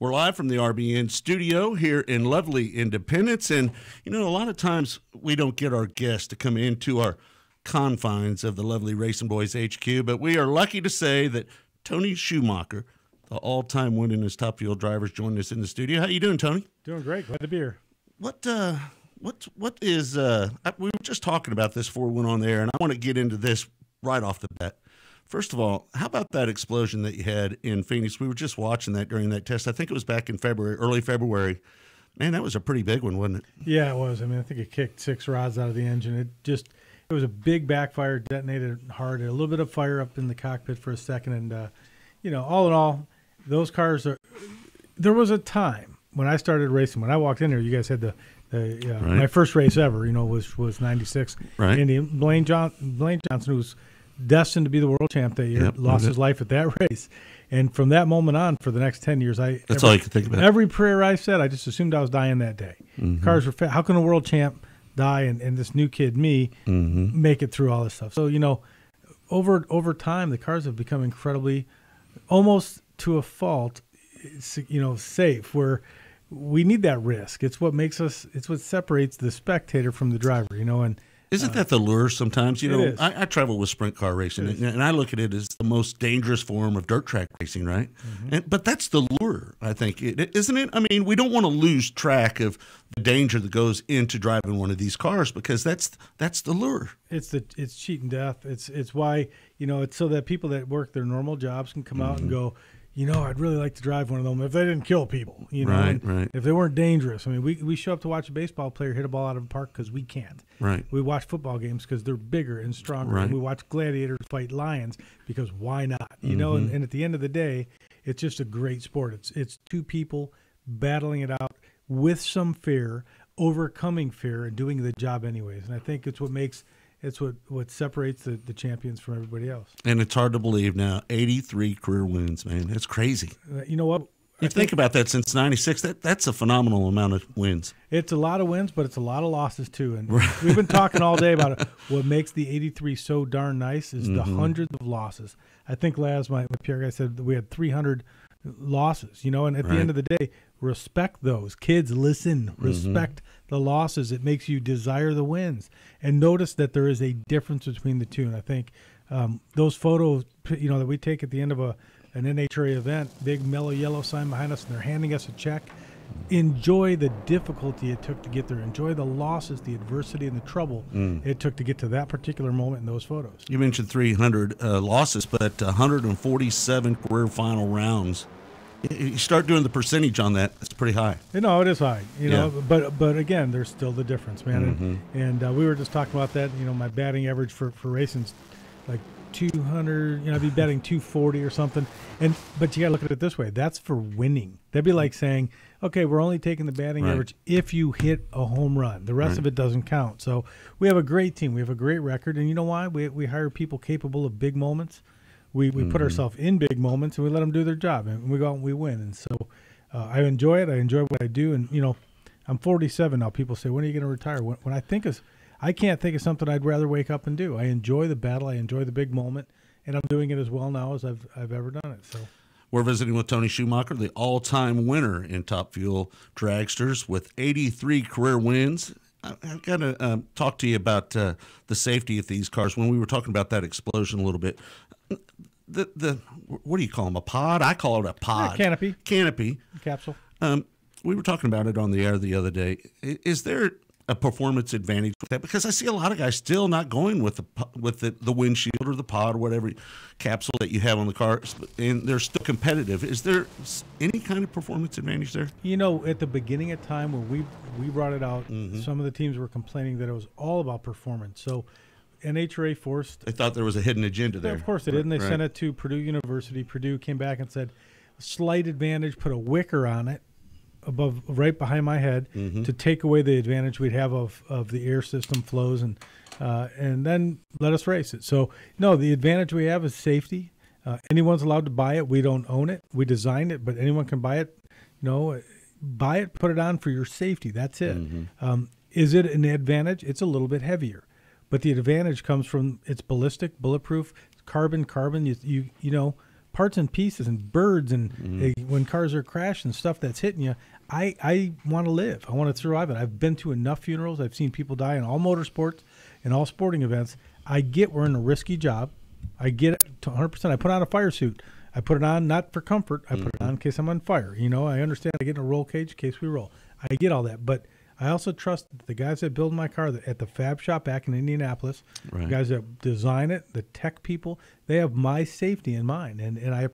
We're live from the RBN studio here in lovely Independence. And, you know, a lot of times we don't get our guests to come into our confines of the lovely Racing Boys HQ, but we are lucky to say that Tony Schumacher, the all time winningest top field driver, joined us in the studio. How you doing, Tony? Doing great. Glad to be here. What, uh, what, what is, uh, we were just talking about this before we went on there, and I want to get into this right off the bat. First of all, how about that explosion that you had in Phoenix? We were just watching that during that test. I think it was back in February, early February. Man, that was a pretty big one, wasn't it? Yeah, it was. I mean, I think it kicked six rods out of the engine. It just it was a big backfire, detonated hard, a little bit of fire up in the cockpit for a second, and uh, you know, all in all, those cars are. There was a time when I started racing. When I walked in there, you guys had the uh, right. my first race ever, you know, was was '96. Right. And Blaine John Blaine Johnson, who's was destined to be the world champ that year. Yep, lost mm-hmm. his life at that race, and from that moment on, for the next ten years, I that's every, all I could think about. Every prayer I said, I just assumed I was dying that day. Mm-hmm. Cars were fat. How can a world champ die and, and this new kid me mm-hmm. make it through all this stuff? So you know, over over time, the cars have become incredibly, almost to a fault, you know, safe where we need that risk. It's what makes us. It's what separates the spectator from the driver. You know, and isn't that the lure sometimes? You know, I, I, travel with sprint car racing, and, and, I look at it as the most dangerous form of dirt track racing, right? Mm-hmm. And, but that's the lure, I think, is not it? I mean, we don't want to lose track of the danger that goes into driving one of these cars because that's that's the lure. It's the it's cheat and death. It's it's why you know it's so that people that work their normal jobs can come mm-hmm. out and mm-hmm. go, you know, I'd really like to drive one of them if they didn't kill people, you know, right, right. if they weren't dangerous. I mean, we, we show up to watch a baseball player hit a ball out of a park because we can't. Right. We watch football games because they're bigger and stronger. Right. And we watch gladiators fight lions because why not? You mm-hmm. know, and, and at the end of the day, it's just a great sport. It's it's two people battling it out with some fear, overcoming fear, and doing the job anyways. And I think it's what makes – it's what what separates the, the champions from everybody else. And it's hard to believe now. Eighty three career wins, man. That's crazy. Uh, you know what? You think, think, about that since '96. That that's a phenomenal amount of wins. It's a lot of wins, but it's a lot of losses too. And we've been talking all day about it. What makes the '83 so darn nice is mm-hmm. the hundreds of losses. I think last my, my Pierre guy said we had 300 losses. You know, and at right. the end of the day, respect those kids listen mm-hmm. respect mm-hmm. the losses it makes you desire the wins and notice that there is a difference between the two and i think um, those photos you know that we take at the end of a an nhra event big mellow yellow sign behind us and they're handing us a check enjoy the difficulty it took to get there enjoy the losses the adversity and the trouble mm. it took to get to that particular moment in those photos you mentioned 300 uh, losses but 147 career final rounds you start doing the percentage on that it's pretty high you know it is high you yeah. know but but again there's still the difference man mm-hmm. and, and uh, we were just talking about that you know my batting average for for racing's like 200 you know i'd be betting 240 or something and but you gotta look at it this way that's for winning that'd be like saying okay we're only taking the batting right. average if you hit a home run the rest right. of it doesn't count so we have a great team we have a great record and you know why we, we hire people capable of big moments we, we mm-hmm. put ourselves in big moments and we let them do their job and we go out and we win. And so uh, I enjoy it. I enjoy what I do. And, you know, I'm 47 now. People say, when are you going to retire? When, when I think of, I can't think of something I'd rather wake up and do. I enjoy the battle. I enjoy the big moment. And I'm doing it as well now as I've, I've ever done it. So. We're visiting with Tony Schumacher, the all time winner in Top Fuel Dragsters with 83 career wins I've got to uh, um, talk to you about uh, the safety of these cars. When we were talking about that explosion a little bit, the the what do you call them? A pod? I call it a pod. Yeah, canopy. Canopy. Capsule. Um, we were talking about it on the air the other day. Is there a performance advantage with that because I see a lot of guys still not going with the with the, the windshield or the pod or whatever capsule that you have on the car, and they're still competitive. Is there any kind of performance advantage there? You know, at the beginning of time when we we brought it out, mm-hmm. some of the teams were complaining that it was all about performance. So. NHRA forced. They thought there was a hidden agenda there. Yeah, of course they did, and they right. sent it to Purdue University. Purdue came back and said, slight advantage, put a wicker on it, above right behind my head mm-hmm. to take away the advantage we'd have of, of the air system flows and uh, and then let us race it. So no, the advantage we have is safety. Uh, anyone's allowed to buy it. We don't own it. We designed it, but anyone can buy it. You know, buy it, put it on for your safety. That's it. Mm-hmm. Um, is it an advantage? It's a little bit heavier, but the advantage comes from it's ballistic, bulletproof, carbon, carbon. You you, you know parts and pieces and birds and mm-hmm. uh, when cars are crashed and stuff that's hitting you. I, I want to live. I want to survive it. I've been to enough funerals. I've seen people die in all motorsports and all sporting events. I get we're in a risky job. I get it 100%. I put on a fire suit. I put it on not for comfort. I mm-hmm. put it mm-hmm. on in case I'm on fire. You know, I understand I get in a roll cage in case we roll. I get all that. But – I also trust the guys that build my car at the fab shop back in Indianapolis, right. the guys that design it, the tech people, they have my safety in mind. And, and I.